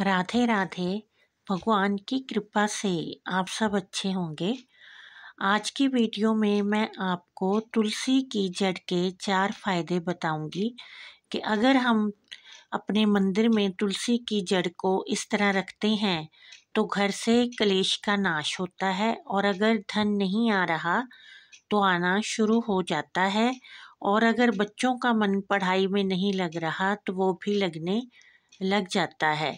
राधे राधे भगवान की कृपा से आप सब अच्छे होंगे आज की वीडियो में मैं आपको तुलसी की जड़ के चार फायदे बताऊंगी कि अगर हम अपने मंदिर में तुलसी की जड़ को इस तरह रखते हैं तो घर से कलेश का नाश होता है और अगर धन नहीं आ रहा तो आना शुरू हो जाता है और अगर बच्चों का मन पढ़ाई में नहीं लग रहा तो वो भी लगने लग जाता है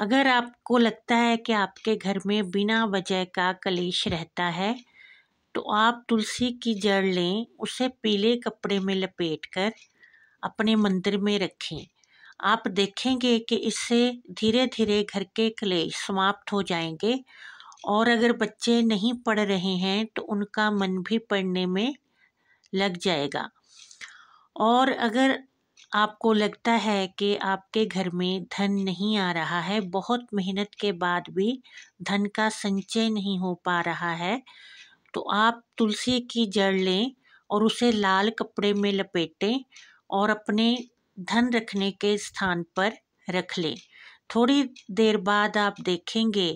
अगर आपको लगता है कि आपके घर में बिना वजह का कलेश रहता है तो आप तुलसी की जड़ लें उसे पीले कपड़े में लपेट कर अपने मंदिर में रखें आप देखेंगे कि इससे धीरे धीरे घर के कलेश समाप्त हो जाएंगे और अगर बच्चे नहीं पढ़ रहे हैं तो उनका मन भी पढ़ने में लग जाएगा और अगर आपको लगता है कि आपके घर में धन नहीं आ रहा है बहुत मेहनत के बाद भी धन का संचय नहीं हो पा रहा है तो आप तुलसी की जड़ लें और उसे लाल कपड़े में लपेटें और अपने धन रखने के स्थान पर रख लें थोड़ी देर बाद आप देखेंगे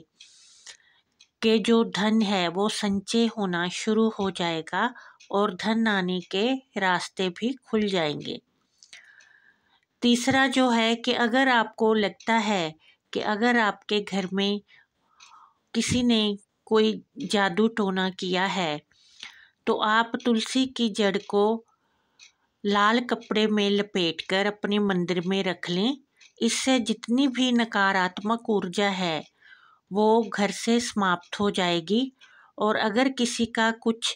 कि जो धन है वो संचय होना शुरू हो जाएगा और धन आने के रास्ते भी खुल जाएंगे तीसरा जो है कि अगर आपको लगता है कि अगर आपके घर में किसी ने कोई जादू टोना किया है तो आप तुलसी की जड़ को लाल कपड़े में लपेट कर अपने मंदिर में रख लें इससे जितनी भी नकारात्मक ऊर्जा है वो घर से समाप्त हो जाएगी और अगर किसी का कुछ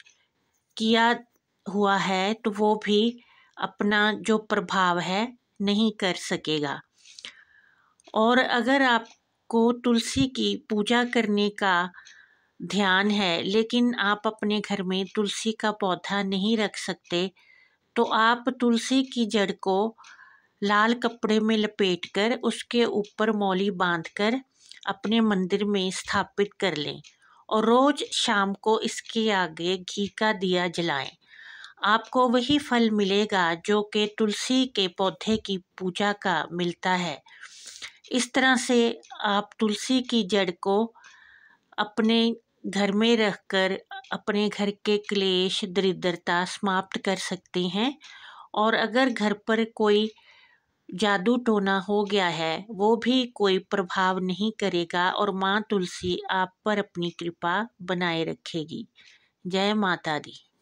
किया हुआ है तो वो भी अपना जो प्रभाव है नहीं कर सकेगा और अगर आपको तुलसी की पूजा करने का ध्यान है लेकिन आप अपने घर में तुलसी का पौधा नहीं रख सकते तो आप तुलसी की जड़ को लाल कपड़े में लपेटकर उसके ऊपर मौली बांधकर अपने मंदिर में स्थापित कर लें और रोज़ शाम को इसके आगे घी का दिया जलाएं आपको वही फल मिलेगा जो कि तुलसी के पौधे की पूजा का मिलता है इस तरह से आप तुलसी की जड़ को अपने घर में रखकर अपने घर के क्लेश दरिद्रता समाप्त कर सकते हैं और अगर घर पर कोई जादू टोना हो गया है वो भी कोई प्रभाव नहीं करेगा और माँ तुलसी आप पर अपनी कृपा बनाए रखेगी जय माता दी